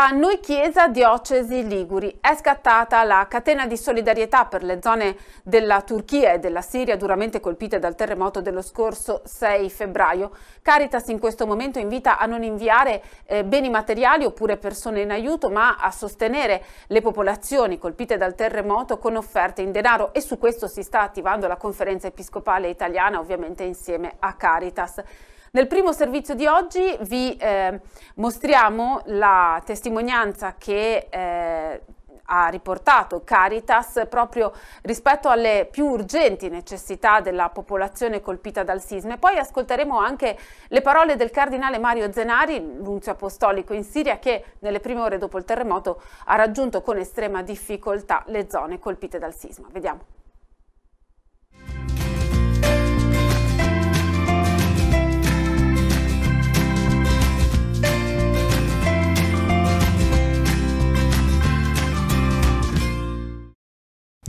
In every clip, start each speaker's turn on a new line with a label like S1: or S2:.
S1: a Noi Chiesa Diocesi Liguri. È scattata la catena di solidarietà per le zone della Turchia e della Siria duramente colpite dal terremoto dello scorso 6 febbraio. Caritas in questo momento invita a non inviare eh, beni materiali oppure persone in aiuto, ma a sostenere le popolazioni colpite dal terremoto con offerte in denaro e su questo si sta attivando la conferenza episcopale italiana, ovviamente insieme a Caritas. Nel primo servizio di oggi vi eh, mostriamo la testimonianza che eh, ha riportato Caritas proprio rispetto alle più urgenti necessità della popolazione colpita dal sisma. E poi ascolteremo anche le parole del cardinale Mario Zenari, nunzio apostolico in Siria, che nelle prime ore dopo il terremoto ha raggiunto con estrema difficoltà le zone colpite dal sisma. Vediamo.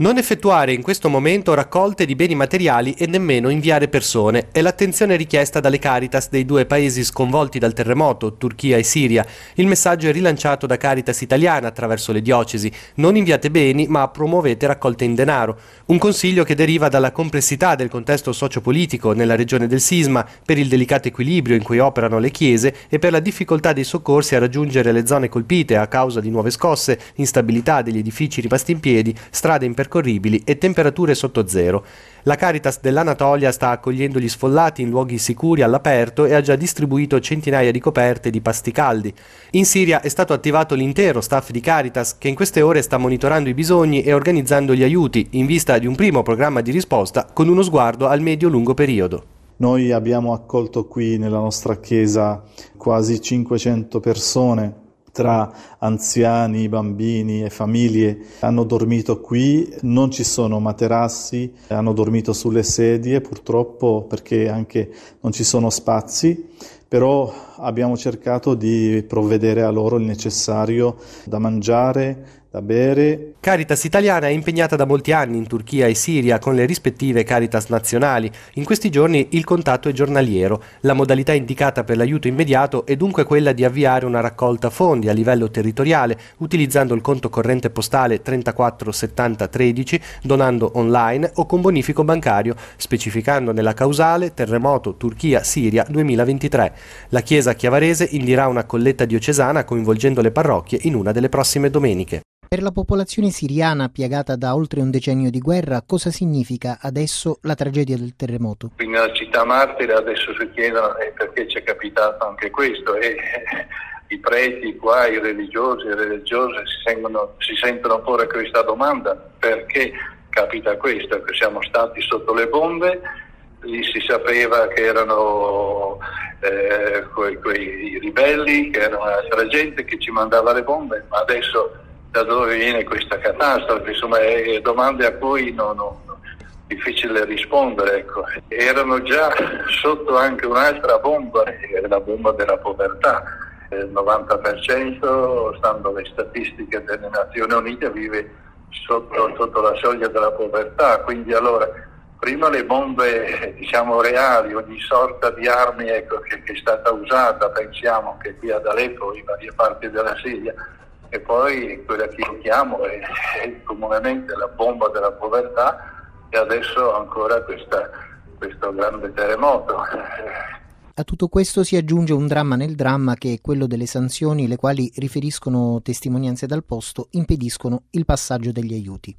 S2: Non effettuare in questo momento raccolte di beni materiali e nemmeno inviare persone è l'attenzione richiesta dalle Caritas dei due paesi sconvolti dal terremoto, Turchia e Siria. Il messaggio è rilanciato da Caritas italiana attraverso le diocesi. Non inviate beni ma promuovete raccolte in denaro. Un consiglio che deriva dalla complessità del contesto sociopolitico nella regione del sisma, per il delicato equilibrio in cui operano le chiese e per la difficoltà dei soccorsi a raggiungere le zone colpite a causa di nuove scosse, instabilità degli edifici rimasti in piedi, strade impercorribili impercorribili e temperature sotto zero. La Caritas dell'Anatolia sta accogliendo gli sfollati in luoghi sicuri all'aperto e ha già distribuito centinaia di coperte di pasti caldi. In Siria è stato attivato l'intero staff di Caritas che in queste ore sta monitorando i bisogni e organizzando gli aiuti in vista di un primo programma di risposta con uno sguardo al medio-lungo periodo.
S3: Noi abbiamo accolto qui nella nostra chiesa quasi 500 persone tra anziani, bambini e famiglie. Hanno dormito qui, non ci sono materassi, hanno dormito sulle sedie purtroppo perché anche non ci sono spazi, però abbiamo cercato di provvedere a loro il necessario da mangiare,
S2: da bere. Caritas italiana è impegnata da molti anni in Turchia e Siria con le rispettive Caritas nazionali. In questi giorni il contatto è giornaliero. La modalità indicata per l'aiuto immediato è dunque quella di avviare una raccolta fondi a livello territoriale utilizzando il conto corrente postale 347013, donando online o con bonifico bancario, specificando nella causale terremoto Turchia-Siria 2023. La Chiesa Chiavarese indirà una colletta diocesana coinvolgendo le parrocchie in una delle prossime domeniche.
S4: Per la popolazione siriana piegata da oltre un decennio di guerra, cosa significa adesso la tragedia del terremoto?
S5: Quindi la città martire adesso si chiedono eh, perché ci è capitato anche questo e eh, i preti qua, i religiosi e le religiose si sentono, si sentono ancora questa domanda perché capita questo, che siamo stati sotto le bombe lì si sapeva che erano eh, quei, quei ribelli, che era la gente che ci mandava le bombe, ma adesso da dove viene questa catastrofe, insomma, eh, domande a cui non, non, difficile rispondere. Ecco. Erano già sotto anche un'altra bomba, eh, la bomba della povertà. Il 90%, stando alle statistiche delle Nazioni Unite, vive sotto, sotto la soglia della povertà. Quindi allora, prima le bombe diciamo, reali, ogni sorta di armi ecco, che, che, è stata usata, pensiamo che qui ad Aleppo, in varie parti della Siria, e poi quella che io chiamo è, è comunemente la bomba della povertà e adesso ancora questa, questo grande terremoto.
S4: A tutto questo si aggiunge un dramma nel dramma che è quello delle sanzioni, le quali, riferiscono testimonianze dal posto, impediscono il passaggio degli aiuti.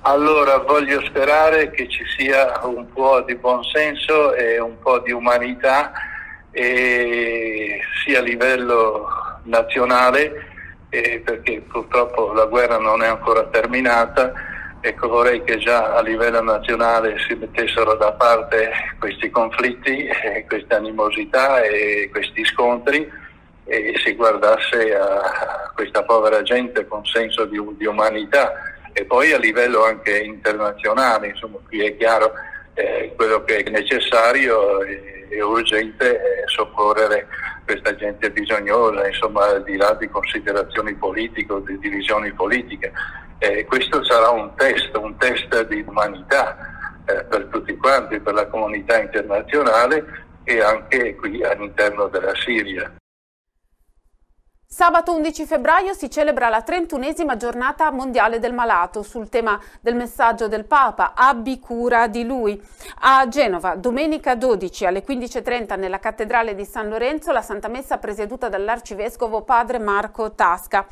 S5: Allora voglio sperare che ci sia un po' di buonsenso e un po' di umanità sia a livello nazionale eh, perché purtroppo la guerra non è ancora terminata e ecco, vorrei che già a livello nazionale si mettessero da parte questi conflitti, eh, queste animosità e questi scontri e si guardasse a questa povera gente con senso di, di umanità e poi a livello anche internazionale, insomma qui è chiaro eh, quello che è necessario e urgente è soccorrere questa gente è bisognosa, insomma, al di là di considerazioni politiche o di divisioni politiche. Eh, questo sarà un test, un test di umanità eh, per tutti quanti, per la comunità internazionale e anche qui all'interno della Siria.
S1: Sabato 11 febbraio si celebra la 31esima giornata mondiale del malato sul tema del messaggio del Papa Abbi cura di lui. A Genova, domenica 12 alle 15.30 nella Cattedrale di San Lorenzo, la Santa Messa presieduta dall'Arcivescovo padre Marco Tasca.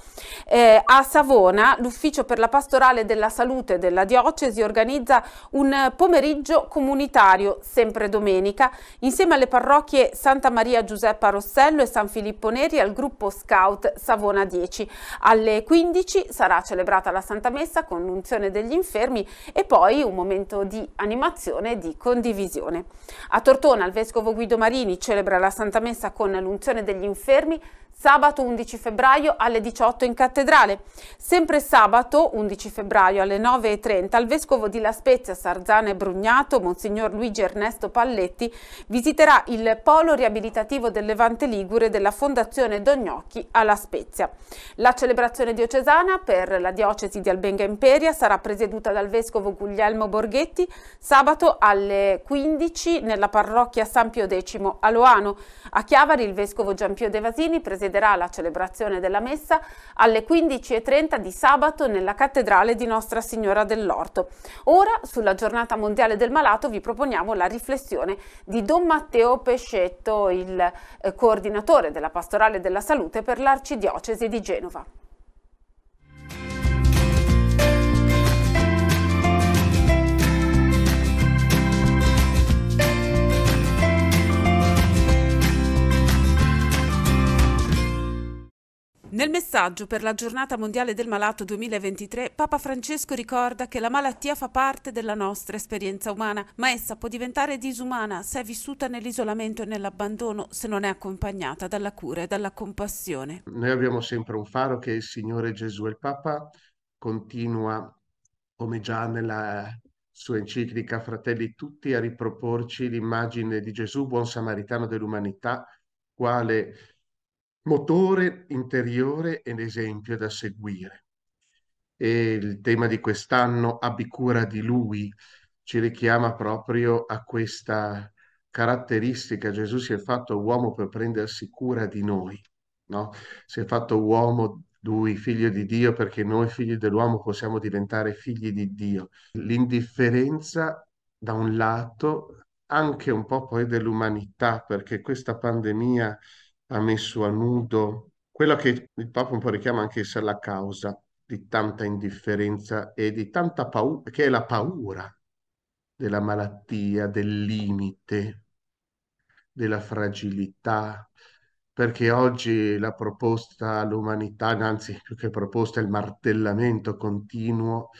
S1: Eh, a Savona, l'Ufficio per la Pastorale della Salute della Diocesi organizza un pomeriggio comunitario, sempre domenica, insieme alle parrocchie Santa Maria Giuseppa Rossello e San Filippo Neri al gruppo Scout Out Savona 10. Alle 15 sarà celebrata la Santa Messa con l'unzione degli infermi e poi un momento di animazione e di condivisione. A Tortona il Vescovo Guido Marini celebra la Santa Messa con l'unzione degli infermi sabato 11 febbraio alle 18 in cattedrale. Sempre sabato 11 febbraio alle 9.30 il Vescovo di La Spezia, Sarzane e Brugnato, Monsignor Luigi Ernesto Palletti, visiterà il polo riabilitativo del Levante Ligure della Fondazione Dognocchi a La Spezia. La celebrazione diocesana per la diocesi di Albenga Imperia sarà presieduta dal vescovo Guglielmo Borghetti sabato alle 15 nella parrocchia San Pio X a Loano. A Chiavari il vescovo Giampio De Vasini presiederà la celebrazione della messa alle 15.30 di sabato nella cattedrale di Nostra Signora dell'Orto. Ora, sulla giornata mondiale del malato, vi proponiamo la riflessione di Don Matteo Pescetto, il eh, coordinatore della pastorale della salute per la per l'Arcidiocesi di Genova. Nel messaggio per la giornata mondiale del malato 2023, Papa Francesco ricorda che la malattia fa parte della nostra esperienza umana, ma essa può diventare disumana se è vissuta nell'isolamento e nell'abbandono, se non è accompagnata dalla cura e dalla compassione.
S6: Noi abbiamo sempre un faro che il Signore Gesù e il Papa continua, come già nella sua enciclica Fratelli tutti, a riproporci l'immagine di Gesù, buon samaritano dell'umanità, quale motore interiore ed esempio da seguire. E il tema di quest'anno, abbi cura di lui, ci richiama proprio a questa caratteristica. Gesù si è fatto uomo per prendersi cura di noi, no? Si è fatto uomo lui, figlio di Dio, perché noi figli dell'uomo possiamo diventare figli di Dio. L'indifferenza, da un lato, anche un po' poi dell'umanità, perché questa pandemia ha messo a nudo quella che il Papa un po' richiama anche essere la causa di tanta indifferenza e di tanta paura, che è la paura della malattia, del limite, della fragilità, perché oggi la proposta all'umanità, anzi più che proposta, il martellamento continuo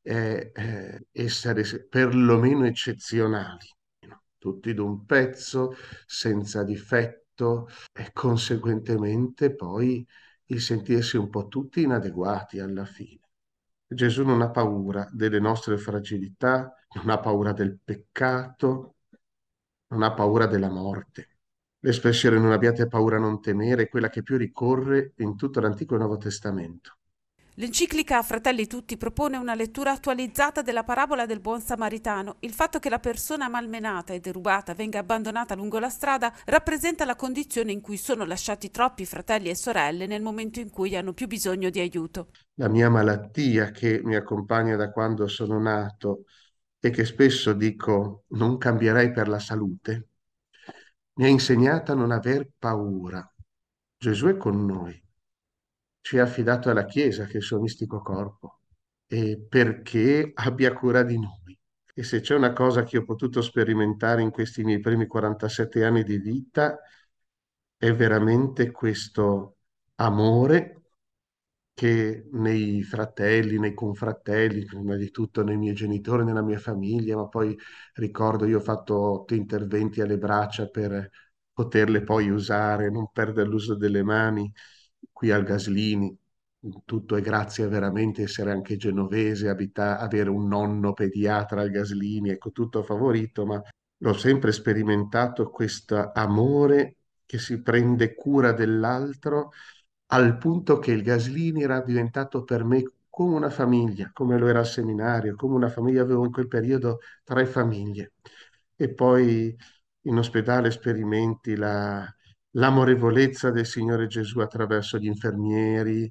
S6: è eh, essere perlomeno eccezionali, no? tutti d'un pezzo, senza difetti rispetto e conseguentemente poi il sentirsi un po' tutti inadeguati alla fine. Gesù non ha paura delle nostre fragilità, non ha paura del peccato, non ha paura della morte. L'espressione non abbiate paura, non temere è quella che più ricorre in tutto l'Antico e Nuovo Testamento.
S1: L'enciclica Fratelli Tutti propone una lettura attualizzata della parabola del buon samaritano. Il fatto che la persona malmenata e derubata venga abbandonata lungo la strada rappresenta la condizione in cui sono lasciati troppi fratelli e sorelle nel momento in cui hanno più bisogno di aiuto. La
S6: mia malattia che mi accompagna da quando sono nato e che spesso dico non cambierei per la salute, mi ha insegnata a non aver paura. Gesù è con noi ci ha affidato alla Chiesa, che è il suo mistico corpo, e perché abbia cura di noi. E se c'è una cosa che ho potuto sperimentare in questi miei primi 47 anni di vita, è veramente questo amore che nei fratelli, nei confratelli, prima di tutto nei miei genitori, nella mia famiglia, ma poi ricordo io ho fatto otto interventi alle braccia per poterle poi usare, non perdere l'uso delle mani, qui al Gaslini, tutto è grazie a veramente essere anche genovese, abita- avere un nonno pediatra al Gaslini, ecco tutto favorito, ma l'ho sempre sperimentato questo amore che si prende cura dell'altro al punto che il Gaslini era diventato per me come una famiglia, come lo era al seminario, come una famiglia, avevo in quel periodo tre famiglie. E poi in ospedale sperimenti la, l'amorevolezza del Signore Gesù attraverso gli infermieri,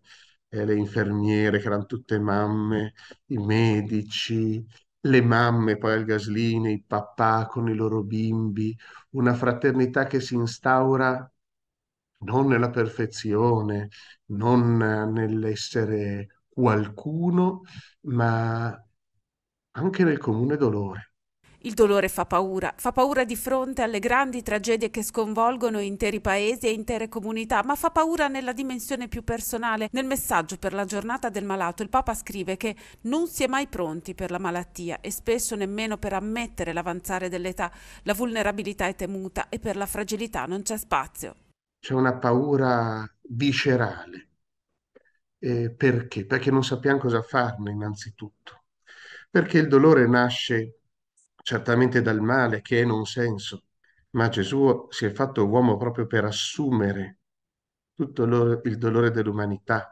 S6: eh, le infermiere che erano tutte mamme, i medici, le mamme poi al Gaslini, i papà con i loro bimbi, una fraternità che si instaura non nella perfezione, non nell'essere qualcuno, ma anche nel comune dolore.
S1: Il dolore fa paura, fa paura di fronte alle grandi tragedie che sconvolgono interi paesi e intere comunità, ma fa paura nella dimensione più personale. Nel messaggio per la giornata del malato il Papa scrive che non si è mai pronti per la malattia e spesso nemmeno per ammettere l'avanzare dell'età. La vulnerabilità è temuta e per la fragilità non c'è spazio.
S6: C'è una paura viscerale. Eh, perché? Perché non sappiamo cosa farne innanzitutto. Perché il dolore nasce certamente dal male che è non senso, ma Gesù si è fatto uomo proprio per assumere tutto il dolore dell'umanità,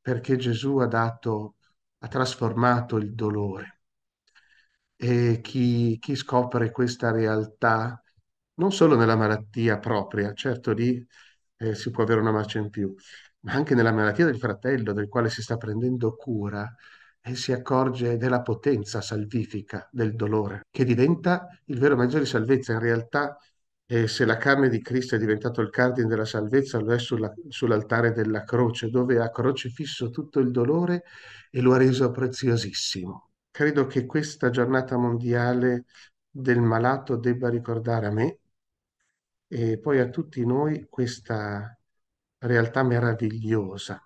S6: perché Gesù ha dato, ha trasformato il dolore. E chi, chi scopre questa realtà, non solo nella malattia propria, certo lì eh, si può avere una marcia in più, ma anche nella malattia del fratello del quale si sta prendendo cura, e si accorge della potenza salvifica del dolore, che diventa il vero mezzo di salvezza. In realtà, eh, se la carne di Cristo è diventato il cardine della salvezza, lo è sulla, sull'altare della croce, dove ha crocifisso tutto il dolore e lo ha reso preziosissimo. Credo che questa giornata mondiale del malato debba ricordare a me e poi a tutti noi questa realtà meravigliosa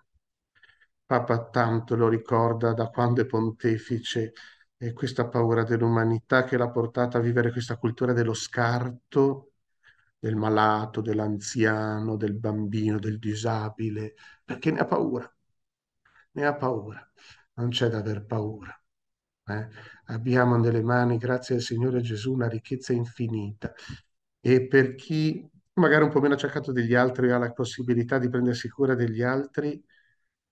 S6: Papa tanto lo ricorda da quando è pontefice e questa paura dell'umanità che l'ha portata a vivere questa cultura dello scarto del malato, dell'anziano, del bambino, del disabile, perché ne ha paura, ne ha paura, non c'è da aver paura. Eh? Abbiamo nelle mani, grazie al Signore Gesù, una ricchezza infinita e per chi magari un po' meno cercato degli altri ha la possibilità di prendersi cura degli altri,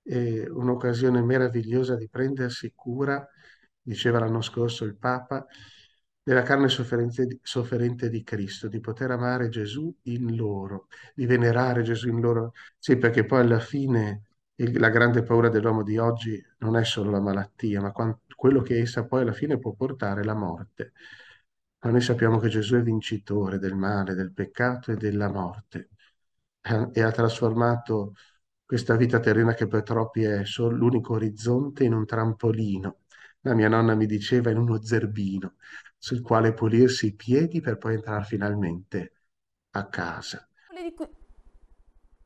S6: un'occasione meravigliosa di prendersi cura, diceva l'anno scorso il Papa, della carne sofferente, di Cristo, di poter amare Gesù in loro, di venerare Gesù in loro. Sì, perché poi alla fine il, la grande paura dell'uomo di oggi non è solo la malattia, ma quando, quello che essa poi alla fine può portare è la morte. Ma noi sappiamo che Gesù è vincitore del male, del peccato e della morte eh, e ha trasformato questa vita terrena che per troppi è solo l'unico orizzonte in un trampolino. La mia nonna mi diceva in uno zerbino, sul quale pulirsi i piedi per poi entrare finalmente a casa.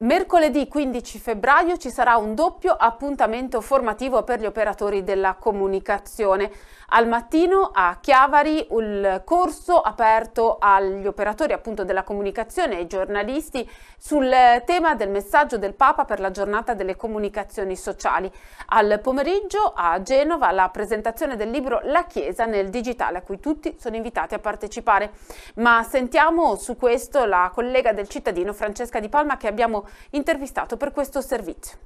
S1: Mercoledì 15 febbraio ci sarà un doppio appuntamento formativo per gli operatori della comunicazione. Al mattino a Chiavari il corso aperto agli operatori appunto della comunicazione e ai giornalisti sul tema del messaggio del Papa per la giornata delle comunicazioni sociali. Al pomeriggio a Genova la presentazione del libro La Chiesa nel digitale a cui tutti sono invitati a partecipare. Ma sentiamo su questo la collega del cittadino Francesca Di Palma che abbiamo intervistato per questo servizio.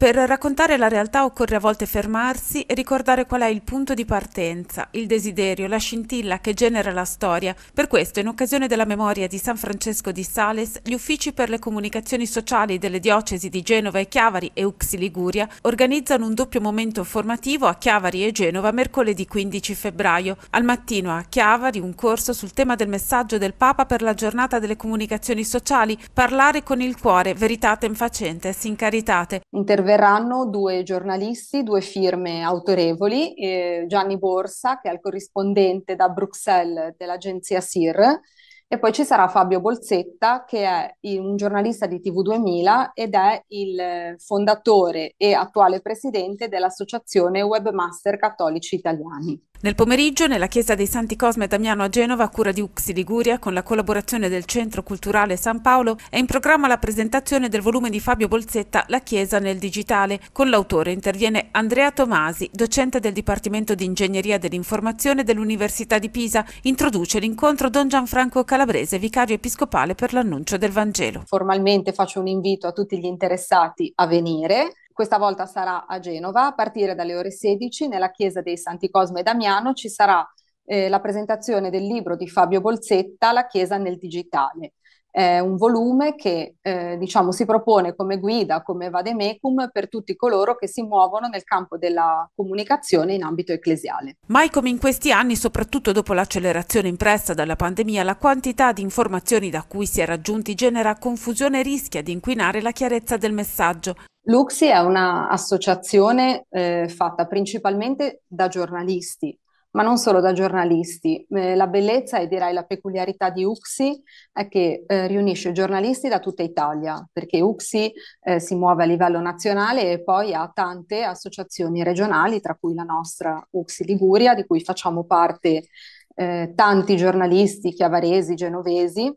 S1: Per raccontare la realtà occorre a volte fermarsi e ricordare qual è il punto di partenza, il desiderio, la scintilla che genera la storia. Per questo, in occasione della memoria di San Francesco di Sales, gli uffici per le comunicazioni sociali delle diocesi di Genova e Chiavari e Uxi Liguria organizzano un doppio momento formativo a Chiavari e Genova mercoledì 15 febbraio. Al mattino a Chiavari un corso sul tema del messaggio del Papa per la giornata delle comunicazioni sociali, parlare con il cuore, veritate in facentes in caritate.
S7: Interve verranno due giornalisti, due firme autorevoli, eh, Gianni Borsa, che è il corrispondente da Bruxelles dell'agenzia SIR, e poi ci sarà Fabio Bolzetta, che è un giornalista di TV2000 ed è il eh, fondatore e attuale presidente dell'Associazione Webmaster Cattolici Italiani.
S1: Nel pomeriggio, nella chiesa dei Santi Cosme e Damiano a Genova, a cura di Uxi Liguria, con la collaborazione del Centro Culturale San Paolo, è in programma la presentazione del volume di Fabio Bolzetta La Chiesa nel Digitale. Con l'autore interviene Andrea Tomasi, docente del Dipartimento di Ingegneria dell'Informazione dell'Università di Pisa. Introduce l'incontro Don Gianfranco Calabrese, vicario episcopale per l'annuncio del Vangelo. Formalmente faccio un invito a tutti gli
S7: interessati a venire questa volta sarà a Genova, a partire dalle ore 16 nella chiesa dei Santi Cosme e Damiano ci sarà eh, la presentazione del libro di Fabio Bolzetta, La Chiesa nel digitale. È un volume che eh, diciamo, si propone come guida, come vademecum per tutti coloro che si muovono nel campo della comunicazione in ambito ecclesiale.
S1: Mai come in questi anni, soprattutto dopo l'accelerazione impressa dalla pandemia, la quantità di informazioni da cui si è raggiunti genera confusione e rischia di inquinare la chiarezza del messaggio.
S7: Luxi è un'associazione eh, fatta principalmente da giornalisti, ma non solo da giornalisti. Eh, la bellezza e direi la peculiarità di Uxi è che eh, riunisce giornalisti da tutta Italia, perché Uxi eh, si muove a livello nazionale e poi ha tante associazioni regionali, tra cui la nostra Uxi Liguria, di cui facciamo parte eh, tanti giornalisti chiavaresi, genovesi.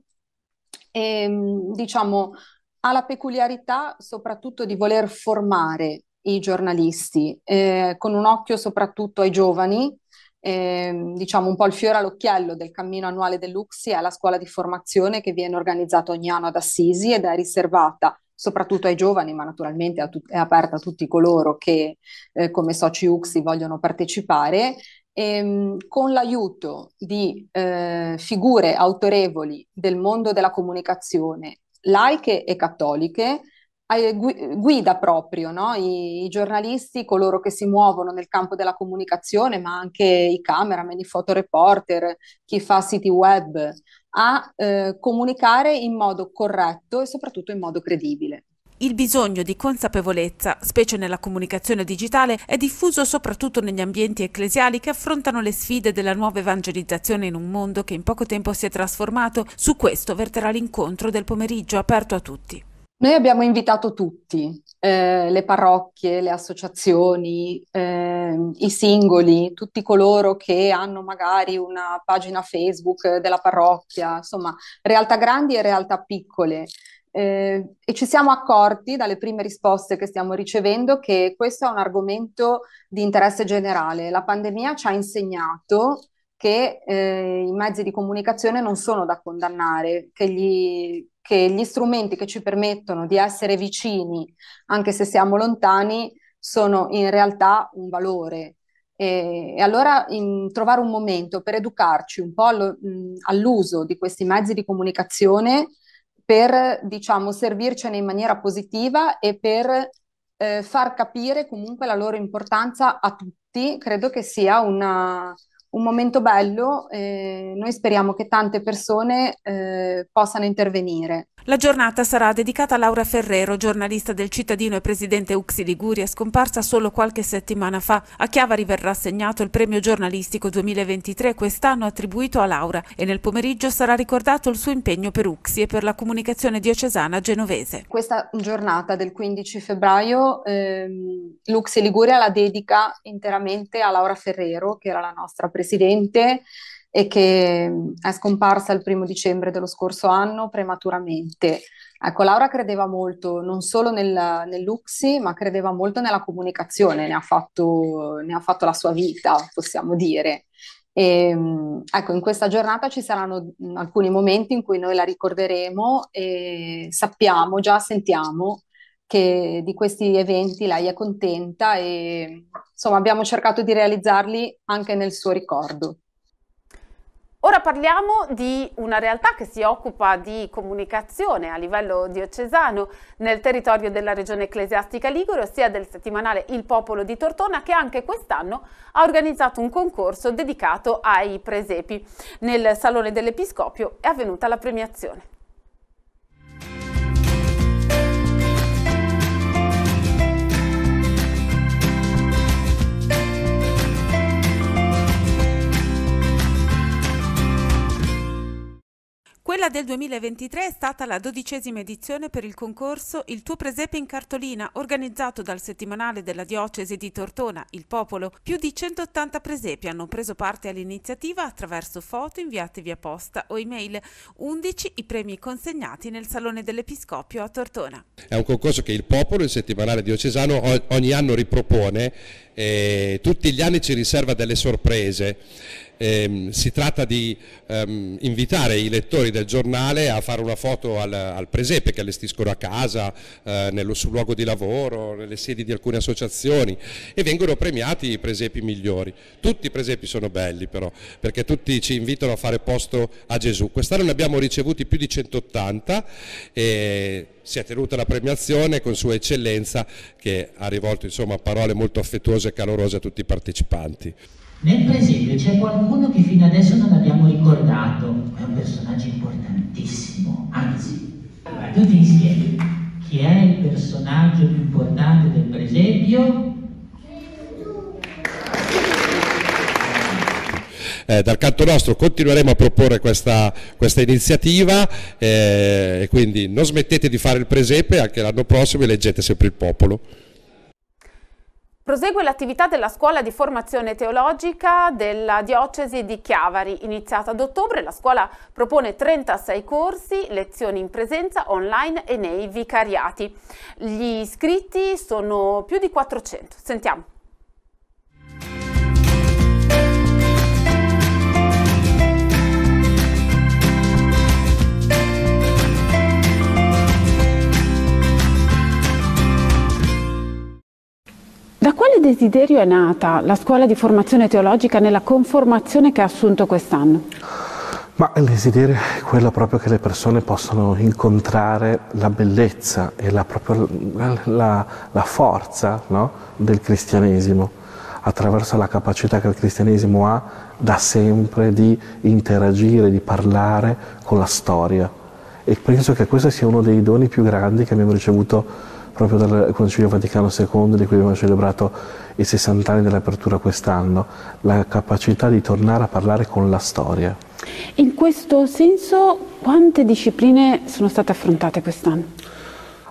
S7: E, ehm, diciamo, ha la peculiarità soprattutto di voler formare i giornalisti, eh, con un occhio soprattutto ai giovani. Eh, diciamo un po' il fiore all'occhiello del cammino annuale dell'UXI è la scuola di formazione che viene organizzata ogni anno ad Assisi ed è riservata soprattutto ai giovani, ma naturalmente è, aperta a tutti coloro che eh, come soci UXI vogliono partecipare, ehm, con l'aiuto di eh, figure autorevoli del mondo della comunicazione laiche e cattoliche, guida proprio no? I, I, giornalisti, coloro che si muovono nel campo della comunicazione, ma anche i cameraman, i fotoreporter, chi fa siti web, a eh, comunicare in modo corretto e soprattutto in modo credibile.
S1: Il bisogno di consapevolezza, specie nella comunicazione digitale, è diffuso soprattutto negli ambienti ecclesiali che affrontano le sfide della nuova evangelizzazione in un mondo che in poco tempo si è trasformato. Su questo verterà l'incontro del pomeriggio aperto a tutti.
S7: Noi abbiamo invitato tutti, eh, le parrocchie, le associazioni, eh, i singoli, tutti coloro che hanno magari una pagina Facebook della parrocchia, insomma, realtà grandi e realtà piccole. Eh, e ci siamo accorti dalle prime risposte che stiamo ricevendo che questo è un argomento di interesse generale. La pandemia ci ha insegnato che eh, i mezzi di comunicazione non sono da condannare, che gli, che gli strumenti che ci permettono di essere vicini, anche se siamo lontani, sono in realtà un valore. E, e allora in, trovare un momento per educarci un po' allo, mh, all'uso di questi mezzi di comunicazione per diciamo, servircene in maniera positiva e per eh, far capire comunque la loro importanza a tutti, credo che sia una, un momento bello. Eh, noi speriamo che tante persone eh, possano intervenire.
S1: La giornata sarà dedicata a Laura Ferrero, giornalista del cittadino e presidente Uxi Liguria, scomparsa solo qualche settimana fa. A Chiavari verrà assegnato il premio giornalistico 2023, quest'anno attribuito a Laura, e nel pomeriggio sarà ricordato il suo impegno per Uxi e per la comunicazione diocesana genovese.
S7: Questa giornata del 15 febbraio ehm, l'Uxi Liguria la dedica interamente a Laura Ferrero, che era la nostra presidente, e che è scomparsa il primo dicembre dello scorso anno prematuramente. Ecco, Laura credeva molto non solo nel, Luxi, ma credeva molto nella comunicazione, ne ha, fatto, ne ha fatto, la sua vita, possiamo dire. E, ecco, in questa giornata ci saranno alcuni momenti in cui noi la ricorderemo e sappiamo, già sentiamo che di questi eventi lei è contenta e insomma abbiamo cercato di realizzarli anche nel suo ricordo.
S1: Ora parliamo di una realtà che si occupa di comunicazione a livello diocesano nel territorio della regione ecclesiastica Ligure, ossia del settimanale Il Popolo di Tortona, che anche quest'anno ha organizzato un concorso dedicato ai presepi. Nel Salone dell'Episcopio è avvenuta la premiazione. Quella del 2023 è stata la dodicesima edizione per il concorso Il tuo presepe in cartolina, organizzato dal settimanale della diocesi di Tortona, Il Popolo. Più di 180 presepi hanno preso parte all'iniziativa attraverso foto inviate via posta o email. 11 i premi consegnati nel Salone dell'Episcopio a Tortona.
S5: È un concorso che Il
S2: Popolo, il settimanale diocesano, ogni anno ripropone. e tutti gli anni ci riserva delle sorprese ehm, si tratta di ehm, invitare i lettori del giornale a fare una foto al, al presepe che allestiscono a casa, eh, nello, sul luogo di lavoro, nelle sedi di alcune associazioni e vengono premiati i presepi migliori. Tutti i presepi sono belli però, perché tutti ci invitano a fare posto a Gesù. Quest'anno ne abbiamo ricevuti più di 180 e si è tenuta la premiazione con Sua Eccellenza che ha rivolto insomma, parole molto affettuose e calorose a tutti i partecipanti.
S4: Nel presente c'è qualcuno che fino adesso non abbiamo ricordato, è un personaggio importantissimo, anzi, tutti insieme. Chi è il personaggio più importante del presepio?
S2: Eh, dal canto nostro continueremo a proporre questa, questa iniziativa eh, e quindi non smettete di fare il presepe anche l'anno prossimo e leggete sempre il popolo.
S1: Prosegue l'attività della scuola di formazione teologica della diocesi di Chiavari. Iniziata ad ottobre, la scuola propone 36 corsi, lezioni in presenza, online e nei vicariati. Gli iscritti sono più di 400. Sentiamo. Da quale desiderio è nata la scuola di formazione teologica nella conformazione che ha assunto quest'anno?
S3: Ma il desiderio è quello proprio che le persone possano incontrare la bellezza e la, proprio, la, la forza no? del cristianesimo attraverso la capacità che il cristianesimo ha da sempre di interagire, di parlare con la storia. E penso che questo sia uno dei doni più grandi che abbiamo ricevuto proprio dal Concilio Vaticano II, di cui abbiamo celebrato i 60 anni dell'apertura quest'anno, la capacità di tornare a parlare con la storia.
S1: In questo senso, quante discipline sono state affrontate quest'anno?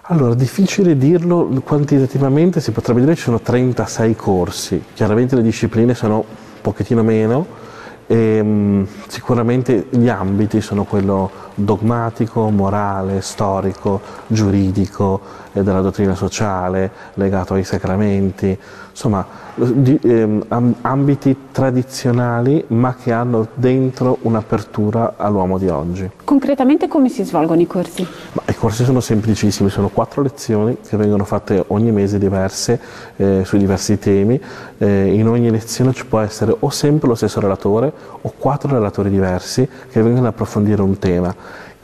S3: Allora, difficile dirlo quantitativamente, si potrebbe dire che ci sono 36 corsi, chiaramente le discipline sono un pochettino meno, e, ehm, sicuramente gli ambiti sono quello dogmatico, morale, storico, giuridico, e della dottrina sociale legato ai sacramenti, insomma di, ehm, ambiti tradizionali ma che hanno dentro un'apertura all'uomo di oggi.
S1: Concretamente come si svolgono i corsi?
S3: Ma, I corsi sono semplicissimi, sono quattro lezioni che vengono fatte ogni mese diverse eh, su diversi temi, eh, in ogni lezione ci può essere o sempre lo stesso relatore o quattro relatori diversi che vengono ad approfondire un tema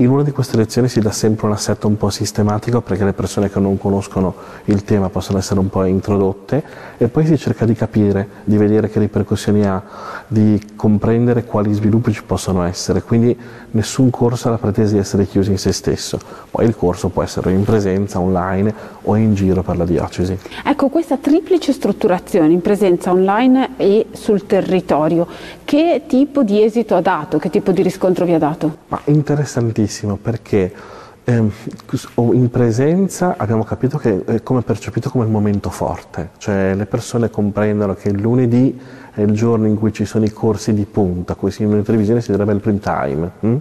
S3: in una di queste lezioni si dà sempre un assetto un po' sistematico perché le persone che non conoscono il tema possono essere un po' introdotte e poi si cerca di capire, di vedere che ripercussioni ha, di comprendere quali sviluppi ci possono essere. Quindi nessun corso ha la pretesa di essere chiuso in se stesso. Poi il corso può essere in presenza, online o in giro per la diocesi.
S1: Ecco, questa triplice strutturazione in presenza online e sul territorio che tipo di esito ha dato? Che tipo di riscontro vi ha dato?
S3: Ma interessantissimo perché ehm, in presenza abbiamo capito che è come percepito come il momento forte, cioè le persone comprendono che il lunedì è il giorno in cui ci sono i corsi di punta, così in televisione si direbbe il prime time. Hm?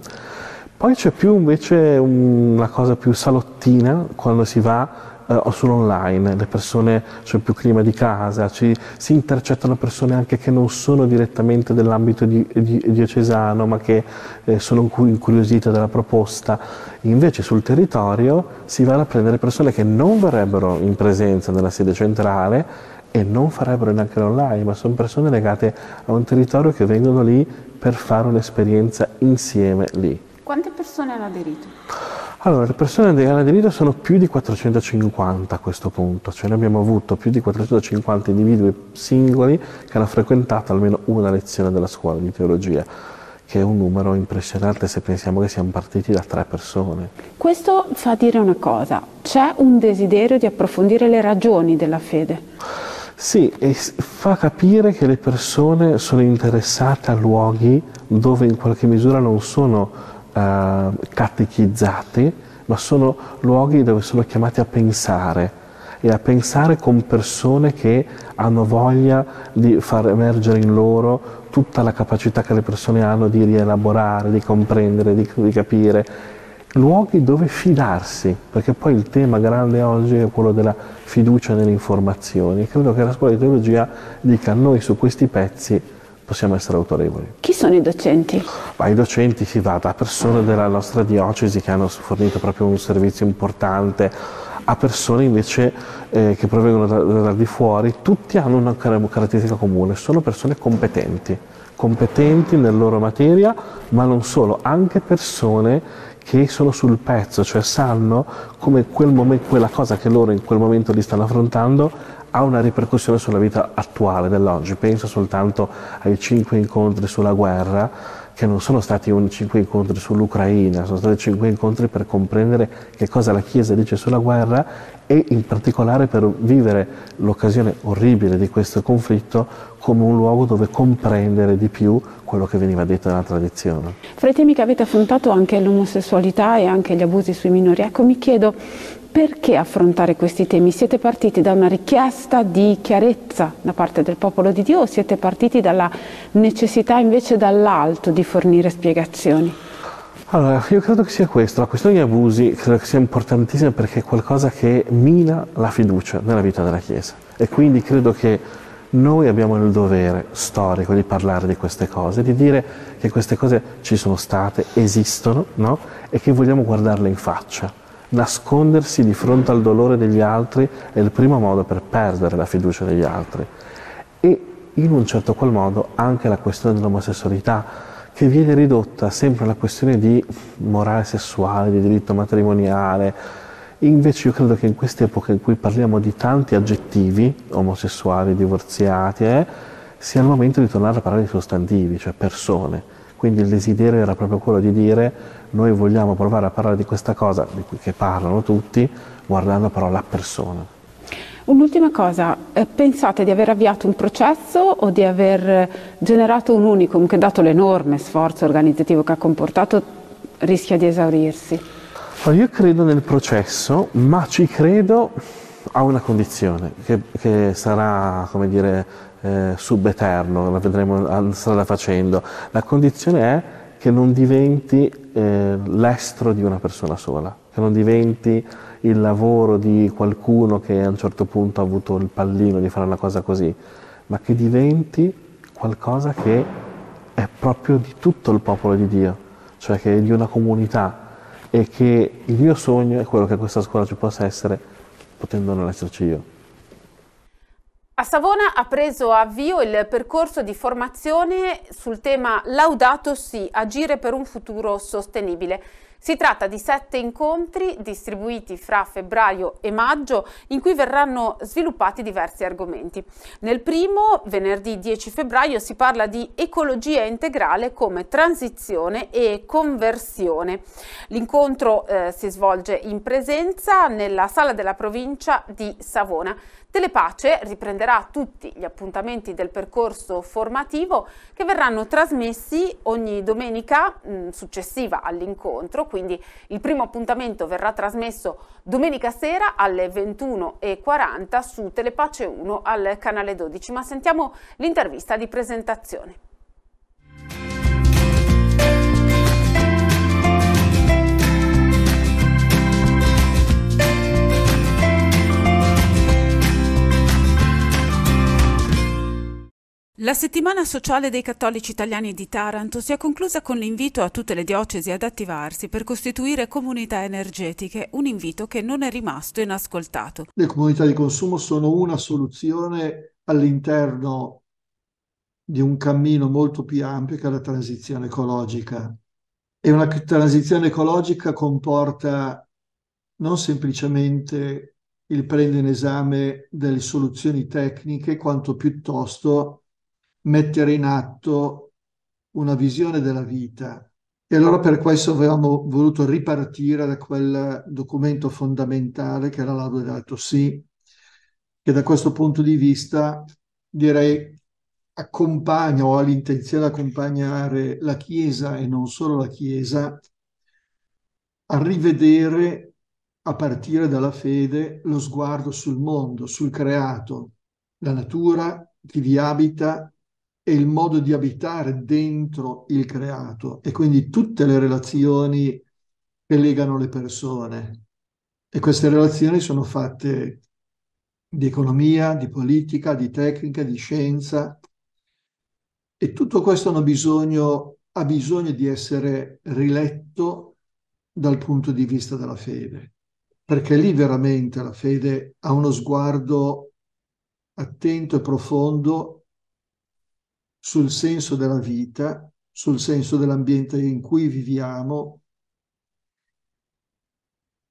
S3: Poi c'è più invece una cosa più salottina quando si va eh, sull'online, le persone sono più clima di casa, ci, si intercettano persone anche che non sono direttamente dell'ambito di, di, diocesano ma che eh, sono incuriosite dalla proposta. Invece sul territorio si vanno a prendere persone che non verrebbero in presenza nella sede centrale e non farebbero neanche l'online, ma sono persone legate a un territorio che vengono lì per fare un'esperienza insieme lì.
S1: Quante persone hanno aderito?
S3: Allora, le persone alla deriva sono più di 450 a questo punto, cioè noi abbiamo avuto più di 450 individui singoli che hanno frequentato almeno una lezione della scuola di teologia, che è un numero impressionante se pensiamo che siamo partiti da tre persone.
S1: Questo fa dire una cosa, c'è un desiderio di approfondire le ragioni della fede.
S3: Sì, e fa capire che le persone sono interessate a luoghi dove in qualche misura non sono eh, catechizzati, ma sono luoghi dove sono chiamati a pensare e a pensare con persone che hanno voglia di far emergere in loro tutta la capacità che le persone hanno di rielaborare, di comprendere, di, di capire. Luoghi dove fidarsi, perché poi il tema grande oggi è quello della fiducia nelle informazioni. Credo che la scuola di teologia dica a noi su questi pezzi possiamo essere autorevoli.
S1: Chi sono i docenti?
S3: Ma I docenti si va da persone della nostra diocesi che hanno fornito proprio un servizio importante a persone invece eh, che provengono da, da, di fuori, tutti hanno una caratteristica comune, sono persone competenti, competenti nella loro materia, ma non solo, anche persone che sono sul pezzo, cioè sanno come quel momen- quella cosa che loro in quel momento li stanno affrontando ha una ripercussione sulla vita attuale dell'oggi. Penso soltanto ai cinque incontri sulla guerra, che non sono stati un, cinque incontri sull'Ucraina, sono stati cinque incontri per comprendere che cosa la Chiesa dice sulla guerra e in particolare per vivere l'occasione orribile di questo conflitto come un luogo dove comprendere di più quello che veniva detto nella tradizione.
S1: Fra i temi che avete affrontato anche l'omosessualità e anche gli abusi sui minori, ecco mi chiedo perché affrontare questi temi? Siete partiti da una richiesta di chiarezza da parte del popolo di Dio o siete partiti dalla necessità invece dall'alto di fornire spiegazioni?
S3: Allora, io credo che sia questo, la questione degli abusi credo che sia importantissima perché è qualcosa che mina la fiducia nella vita della Chiesa e quindi credo che noi abbiamo il dovere storico di parlare di queste cose, di dire che queste cose ci sono state, esistono no? e che vogliamo guardarle in faccia. Nascondersi di fronte al dolore degli altri è il primo modo per perdere la fiducia degli altri. E in un certo qual modo anche la questione dell'omosessualità, che viene ridotta sempre alla questione di morale sessuale, di diritto matrimoniale. Invece io credo che in questa epoca in cui parliamo di tanti aggettivi, omosessuali, divorziati, eh, sia il momento di tornare a parlare di sostantivi, cioè persone. Quindi il desiderio era proprio quello di dire noi vogliamo provare a parlare di questa cosa di cui parlano tutti, guardando però la persona.
S1: Un'ultima cosa, eh, pensate di aver avviato un processo o di aver generato un unicum che dato l'enorme sforzo organizzativo che ha comportato rischia di esaurirsi?
S3: Io credo nel processo, ma ci credo a una condizione che, che sarà, come dire, eh, subeterno, la vedremo, strada facendo. La condizione è che non diventi eh, l'estro di una persona sola, che non diventi il lavoro di qualcuno che a un certo punto ha avuto il pallino di fare una cosa così, ma che diventi qualcosa che è proprio di tutto il popolo di Dio, cioè che è di una comunità e che il mio sogno è quello che questa scuola ci possa essere, potendo non esserci io.
S1: A Savona ha preso avvio il percorso di formazione sul tema Laudato sì, agire per un futuro sostenibile. Si tratta di sette incontri distribuiti fra febbraio e maggio in cui verranno sviluppati diversi argomenti. Nel primo, venerdì 10 febbraio, si parla di ecologia integrale come transizione e conversione. L'incontro eh, si svolge in presenza nella sala della provincia di Savona. Telepace riprenderà tutti gli appuntamenti del percorso formativo che verranno trasmessi ogni domenica mm, successiva all'incontro, quindi il primo appuntamento verrà trasmesso domenica sera alle 21.40 su Telepace 1 al canale 12, ma sentiamo l'intervista di presentazione. La settimana sociale dei cattolici italiani di Taranto si è conclusa con l'invito a tutte le diocesi ad attivarsi per costituire comunità energetiche, un invito che non è rimasto inascoltato.
S8: Le comunità di consumo sono una soluzione all'interno di un cammino molto più ampio che è la transizione ecologica. E una transizione ecologica comporta non semplicemente il prendere in esame delle soluzioni tecniche, quanto piuttosto mettere in atto una visione della vita. E allora per questo avevamo voluto ripartire da quel documento fondamentale che era Laudato Sì, che da questo punto di vista direi accompagna o ha l'intenzione di accompagnare la Chiesa e non solo la Chiesa a rivedere a partire dalla fede lo sguardo sul mondo, sul creato, la natura, chi vi abita, e il modo di abitare dentro il creato e quindi tutte le relazioni che legano le persone. E queste relazioni sono fatte di economia, di politica, di tecnica, di scienza e tutto questo bisogno, ha bisogno di essere riletto dal punto di vista della fede, perché lì veramente la fede ha uno sguardo attento e profondo sul senso della vita, sul senso dell'ambiente in cui viviamo.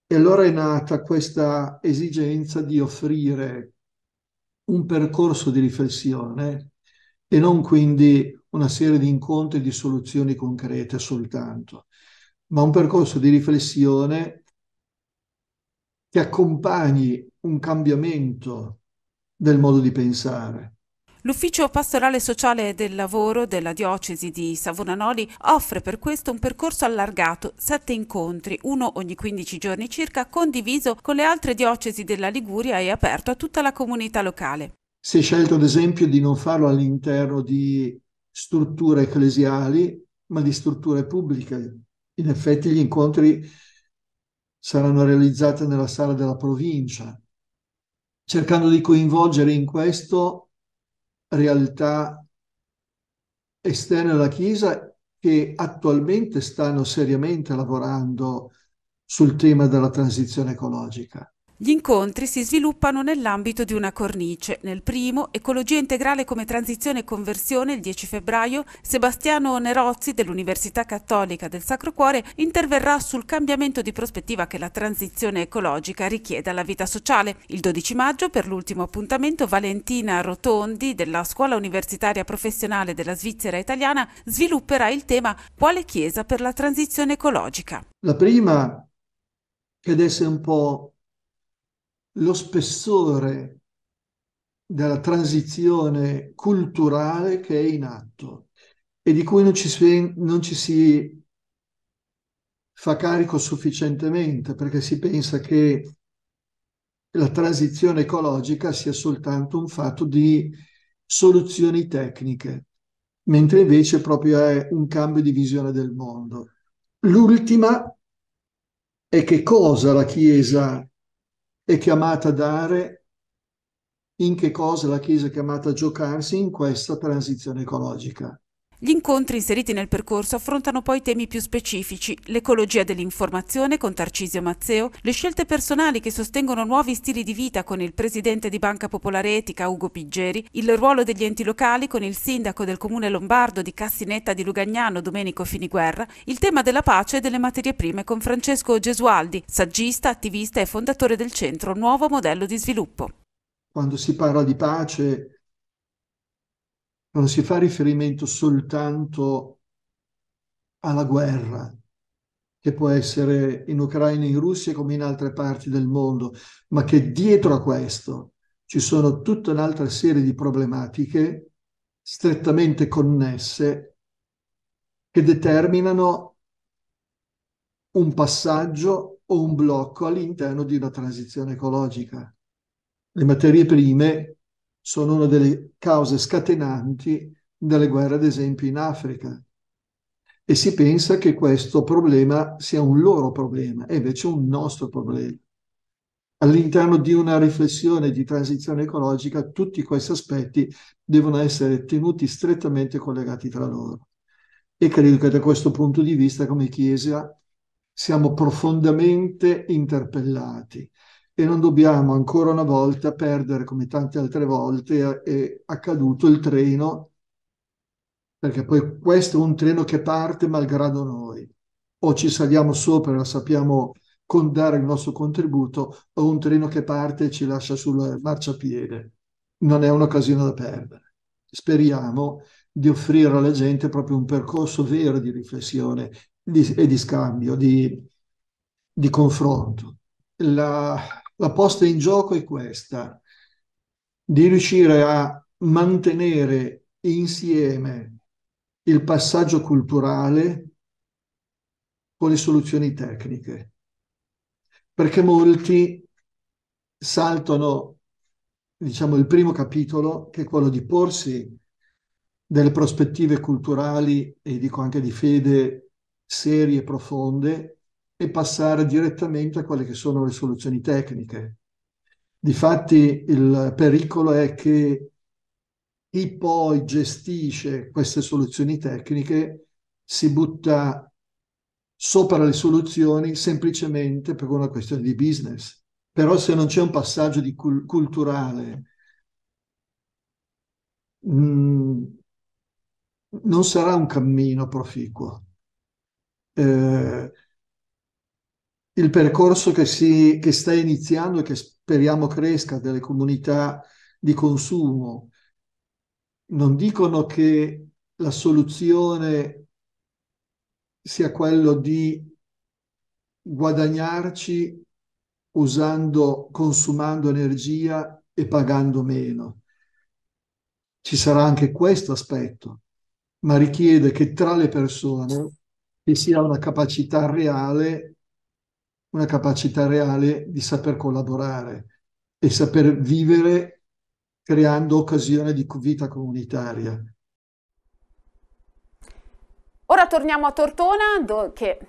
S8: E allora è nata questa esigenza di offrire un percorso di riflessione e non quindi una serie di incontri e di soluzioni concrete soltanto, ma un percorso di riflessione che accompagni un cambiamento del modo di pensare
S1: L'ufficio pastorale sociale del lavoro della diocesi di Savona Noli offre per questo un percorso allargato, sette incontri, uno ogni 15 giorni circa, condiviso con le altre diocesi della Liguria e aperto a tutta la comunità locale.
S8: Si è scelto ad esempio di non farlo all'interno di strutture ecclesiali, ma di strutture pubbliche. In effetti gli incontri saranno realizzati nella sala della provincia, cercando di coinvolgere in questo realtà esterne alla Chiesa che attualmente stanno seriamente lavorando sul tema della transizione ecologica.
S1: Gli incontri si sviluppano nell'ambito di una cornice. Nel primo, Ecologia integrale come transizione e conversione, il 10 febbraio, Sebastiano Nerozzi dell'Università Cattolica del Sacro Cuore interverrà sul cambiamento di prospettiva che la transizione ecologica richiede alla vita sociale. Il 12 maggio, per l'ultimo appuntamento, Valentina Rotondi della Scuola Universitaria Professionale della Svizzera Italiana svilupperà il tema Quale Chiesa per la transizione ecologica?
S8: La prima, ed essere un po' lo spessore della transizione culturale che è in atto e di cui non ci si, non ci si fa carico sufficientemente perché si pensa che la transizione ecologica sia soltanto un fatto di soluzioni tecniche, mentre invece proprio è un cambio di visione del mondo. L'ultima è che cosa la Chiesa è chiamata a dare, in che cosa la Chiesa è chiamata a giocarsi in questa transizione ecologica.
S1: Gli incontri inseriti nel percorso affrontano poi temi più specifici, l'ecologia dell'informazione con Tarcisio Mazzeo, le scelte personali che sostengono nuovi stili di vita con il presidente di Banca Popolare Etica Ugo Piggeri, il ruolo degli enti locali con il sindaco del comune lombardo di Cassinetta di Lugagnano Domenico Finiguerra, il tema della pace e delle materie prime con Francesco Gesualdi, saggista, attivista e fondatore del centro Nuovo Modello di Sviluppo.
S8: Quando si parla di pace non si fa riferimento soltanto alla guerra che può essere in Ucraina in Russia come in altre parti del mondo, ma che dietro a questo ci sono tutta un'altra serie di problematiche strettamente connesse che determinano un passaggio o un blocco all'interno di una transizione ecologica. Le materie prime sono una delle cause scatenanti delle guerre, ad esempio, in Africa. E si pensa che questo problema sia un loro problema, e invece un nostro problema. All'interno di una riflessione di transizione ecologica, tutti questi aspetti devono essere tenuti strettamente collegati tra loro. E credo che da questo punto di vista, come Chiesa, siamo profondamente interpellati e non dobbiamo ancora una volta perdere, come tante altre volte è accaduto, il treno, perché poi questo è un treno che parte malgrado noi. O ci saliamo sopra e sappiamo con dare il nostro contributo, o un treno che parte e ci lascia sul marciapiede. Non è un'occasione da perdere. Speriamo di offrire alla gente proprio un percorso vero di riflessione di, e di scambio, di, di confronto. La, la posta in gioco è questa, di riuscire a mantenere insieme il passaggio culturale con le soluzioni tecniche, perché molti saltano, diciamo, il primo capitolo, che è quello di porsi delle prospettive culturali e dico anche di fede serie e profonde e passare direttamente a quelle che sono le soluzioni tecniche. Difatti il pericolo è che chi poi gestisce queste soluzioni tecniche si butta sopra le soluzioni semplicemente per una questione di business. Però se non c'è un passaggio cul- culturale, mh, mm, non sarà un cammino proficuo. Eh, il percorso che, si, che sta iniziando e che speriamo cresca delle comunità di consumo. Non dicono che la soluzione sia quello di guadagnarci usando, consumando energia e pagando meno. Ci sarà anche questo aspetto, ma richiede che tra le persone ci sia una capacità reale una capacità reale di saper collaborare e saper vivere creando occasione di vita comunitaria.
S1: Ora torniamo a Tortona, che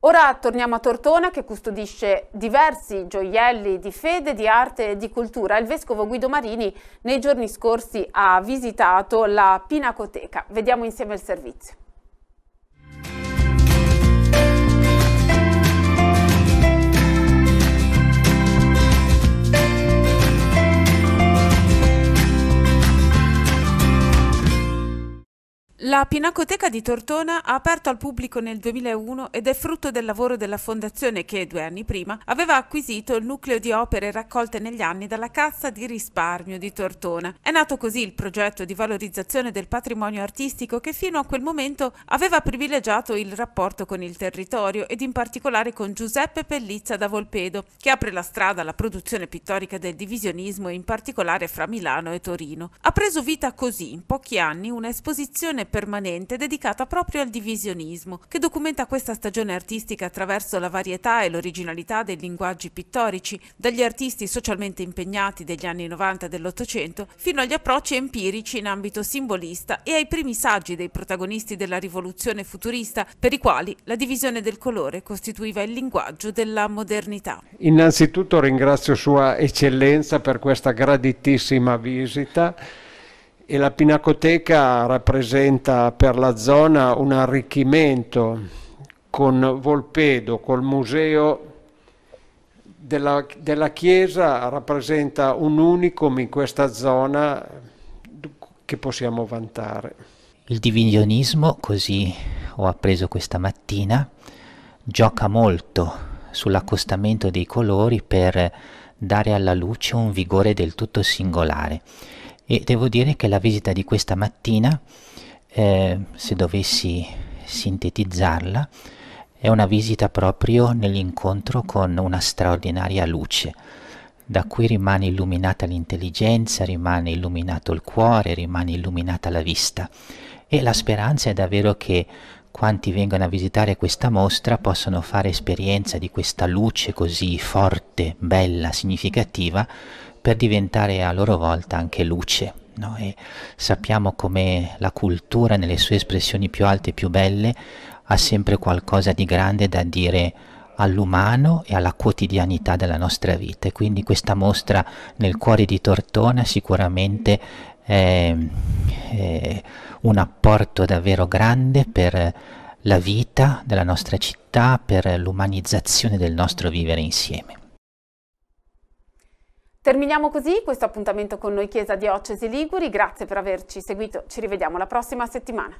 S1: Ora torniamo a Tortona che custodisce diversi gioielli di fede, di arte e di cultura. Il vescovo Guido Marini nei giorni scorsi ha visitato la Pinacoteca. Vediamo insieme il servizio. La Pinacoteca di Tortona ha aperto al pubblico nel 2001 ed è frutto del lavoro della fondazione che due anni prima aveva acquisito il nucleo di opere raccolte negli anni dalla Cassa di risparmio di Tortona. È nato così il progetto di valorizzazione del patrimonio artistico che fino a quel momento aveva privilegiato il rapporto con il territorio ed in particolare con Giuseppe Pellizza da Volpedo, che apre la strada alla produzione pittorica del divisionismo in particolare fra Milano e Torino. Ha preso vita così in pochi anni un'esposizione permanente dedicata proprio al divisionismo, che documenta questa stagione artistica attraverso la varietà e l'originalità dei linguaggi pittorici, dagli artisti socialmente impegnati degli anni 90 e dell'Ottocento fino agli approcci empirici in ambito simbolista e ai primi saggi dei protagonisti della rivoluzione futurista, per i quali la divisione del colore costituiva il linguaggio della modernità.
S6: Innanzitutto ringrazio Sua Eccellenza per questa graditissima visita e la Pinacoteca rappresenta per la zona un arricchimento con Volpedo, col museo della, della chiesa, rappresenta un unicum in questa zona che possiamo vantare.
S4: Il divisionismo, così ho appreso questa mattina, gioca molto sull'accostamento dei colori per dare alla luce un vigore del tutto singolare e devo dire che la visita di questa mattina, eh, se dovessi sintetizzarla, è una visita proprio nell'incontro con una straordinaria luce. Da qui rimane illuminata l'intelligenza, rimane illuminato il cuore, rimane illuminata la vista. E la speranza è davvero che quanti vengono a visitare questa mostra possano fare esperienza di questa luce così forte, bella, significativa, per diventare a loro volta anche luce. No? sappiamo come la cultura nelle sue espressioni più alte e più belle ha sempre qualcosa di grande da dire all'umano e alla quotidianità della nostra vita e quindi questa mostra nel cuore di Tortona sicuramente è, è un apporto davvero grande per la vita della nostra città, per l'umanizzazione del nostro vivere insieme.
S1: Terminiamo così questo appuntamento con noi Chiesa Diocesi Liguri, grazie per averci seguito, ci rivediamo la prossima settimana.